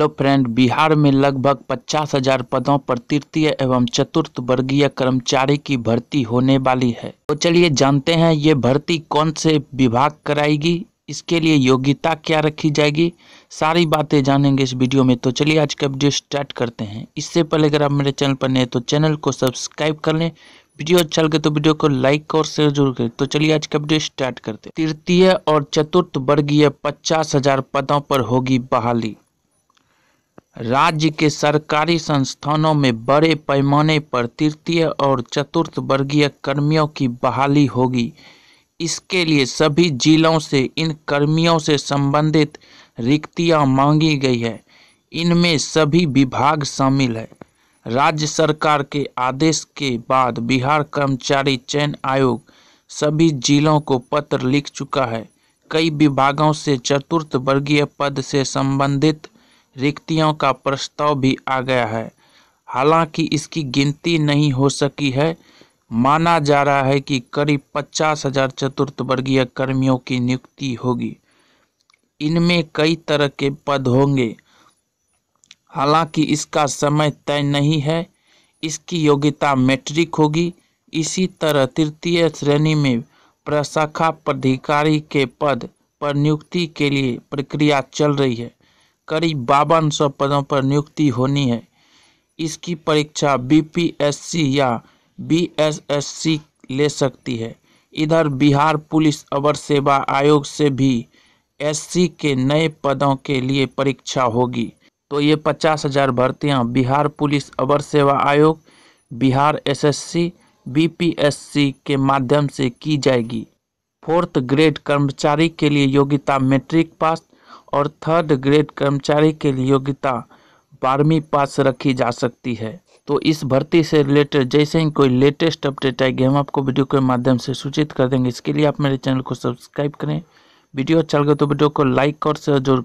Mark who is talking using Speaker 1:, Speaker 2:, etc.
Speaker 1: hello friend Bihar में लगभग पचास हजार पदों पर तृतीय एवं चतुर्थ वर्गीय कर्मचारी की भर्ती होने वाली है तो चलिए जानते हैं ये भर्ती कौन से विभाग कराएगी इसके लिए योग्यता क्या रखी जाएगी सारी बातें जानेंगे इस वीडियो में तो चलिए आज का वीडियो स्टार्ट करते हैं इससे पहले अगर आप मेरे चैनल पर नए तो चैनल को सब्सक्राइब कर लें वीडियो अच्छा लगे तो वीडियो को लाइक और शेयर जरूर करें तो चलिए आज का वीडियो स्टार्ट करते तृतीय और चतुर्थ वर्गीय पचास हजार पदों पर होगी बहाली राज्य के सरकारी संस्थानों में बड़े पैमाने पर तृतीय और चतुर्थ वर्गीय कर्मियों की बहाली होगी इसके लिए सभी जिलों से इन कर्मियों से संबंधित रिक्तियां मांगी गई है इनमें सभी विभाग शामिल है राज्य सरकार के आदेश के बाद बिहार कर्मचारी चयन आयोग सभी जिलों को पत्र लिख चुका है कई विभागों से चतुर्थ वर्गीय पद से संबंधित रिक्तियों का प्रस्ताव भी आ गया है हालांकि इसकी गिनती नहीं हो सकी है माना जा रहा है कि करीब पचास हजार चतुर्थवर्गीय कर्मियों की नियुक्ति होगी इनमें कई तरह के पद होंगे हालांकि इसका समय तय नहीं है इसकी योग्यता मैट्रिक होगी इसी तरह तृतीय श्रेणी में प्रशाखा पदाधिकारी के पद पर नियुक्ति के लिए प्रक्रिया चल रही है करीब बावन सौ पदों पर नियुक्ति होनी है इसकी परीक्षा बीपीएससी या बीएसएससी ले सकती है इधर बिहार पुलिस अवर सेवा आयोग से भी एससी के नए पदों के लिए परीक्षा होगी तो ये पचास हज़ार भर्तियाँ बिहार पुलिस अवर सेवा आयोग बिहार एसएससी बीपीएससी के माध्यम से की जाएगी फोर्थ ग्रेड कर्मचारी के लिए योग्यता मैट्रिक पास और थर्ड ग्रेड कर्मचारी के लिए योग्यता बारहवीं पास रखी जा सकती है तो इस भर्ती से रिलेटेड जैसे ही कोई लेटेस्ट अपडेट आएगी हम आपको वीडियो के माध्यम से सूचित कर देंगे इसके लिए आप मेरे चैनल को सब्सक्राइब करें वीडियो अच्छा लगे तो वीडियो को लाइक और शेयर जरूर